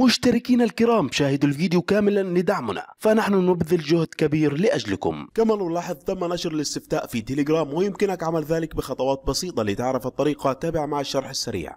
مشتركين الكرام شاهدوا الفيديو كاملا لدعمنا فنحن نبذل جهد كبير لأجلكم كما نلاحظ تم نشر الاستفتاء في تيليجرام ويمكنك عمل ذلك بخطوات بسيطة لتعرف الطريقة تابع مع الشرح السريع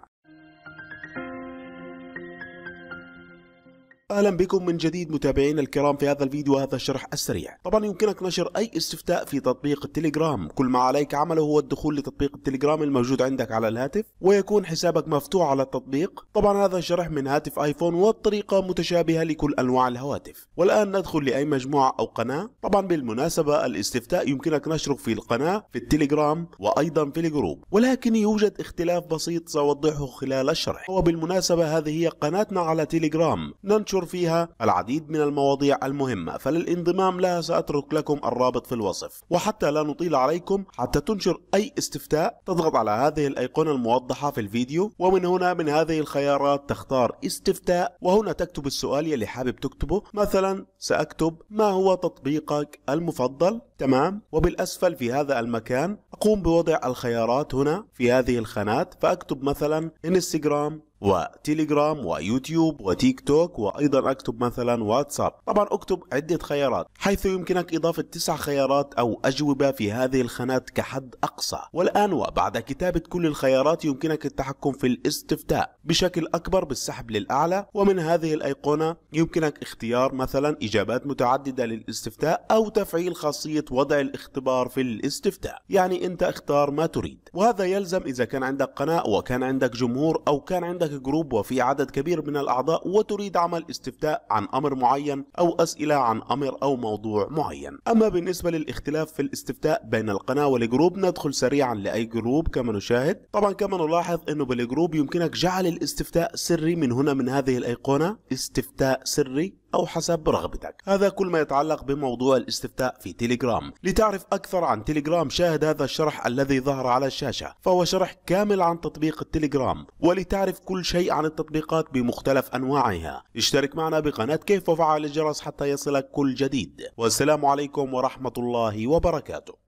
اهلا بكم من جديد متابعينا الكرام في هذا الفيديو هذا الشرح السريع طبعا يمكنك نشر اي استفتاء في تطبيق التليجرام كل ما عليك عمله هو الدخول لتطبيق التليجرام الموجود عندك على الهاتف ويكون حسابك مفتوح على التطبيق طبعا هذا الشرح من هاتف ايفون والطريقة متشابهة لكل انواع الهواتف والان ندخل لاي مجموعة او قناة طبعا بالمناسبة الاستفتاء يمكنك نشره في القناة في التليجرام وايضا في الجروب ولكن يوجد اختلاف بسيط سأوضحه خلال الشرح وبالمناسبة هذه هي قناتنا على تليجرام ننشر نذكر فيها العديد من المواضيع المهمة فللانضمام لها سأترك لكم الرابط في الوصف وحتى لا نطيل عليكم حتى تنشر أي استفتاء تضغط على هذه الأيقونة الموضحة في الفيديو ومن هنا من هذه الخيارات تختار استفتاء وهنا تكتب السؤال يلي حابب تكتبه مثلا سأكتب ما هو تطبيقك المفضل تمام وبالأسفل في هذا المكان أقوم بوضع الخيارات هنا في هذه الخانات فأكتب مثلا انستغرام وتليجرام ويوتيوب وتيك توك وأيضا أكتب مثلا واتساب طبعا أكتب عدة خيارات حيث يمكنك إضافة تسع خيارات أو أجوبة في هذه الخانات كحد أقصى والآن وبعد كتابة كل الخيارات يمكنك التحكم في الاستفتاء بشكل أكبر بالسحب للأعلى ومن هذه الأيقونة يمكنك اختيار مثلا إجابات متعددة للاستفتاء أو تفعيل خاصية وضع الاختبار في الاستفتاء يعني أنت اختار ما تريد وهذا يلزم إذا كان عندك قناة وكان عندك جمهور أو كان عندك جروب وفي عدد كبير من الأعضاء وتريد عمل استفتاء عن أمر معين أو أسئلة عن أمر أو موضوع معين أما بالنسبة للاختلاف في الاستفتاء بين القناة والجروب ندخل سريعا لأي جروب كما نشاهد طبعا كما نلاحظ أنه بالجروب يمكنك جعل الاستفتاء سري من هنا من هذه الأيقونة استفتاء سري أو حسب رغبتك هذا كل ما يتعلق بموضوع الاستفتاء في تيليجرام لتعرف أكثر عن تيليجرام شاهد هذا الشرح الذي ظهر على الشاشة فهو شرح كامل عن تطبيق التليجرام ولتعرف كل شيء عن التطبيقات بمختلف أنواعها اشترك معنا بقناة كيف وفعل الجرس حتى يصلك كل جديد والسلام عليكم ورحمة الله وبركاته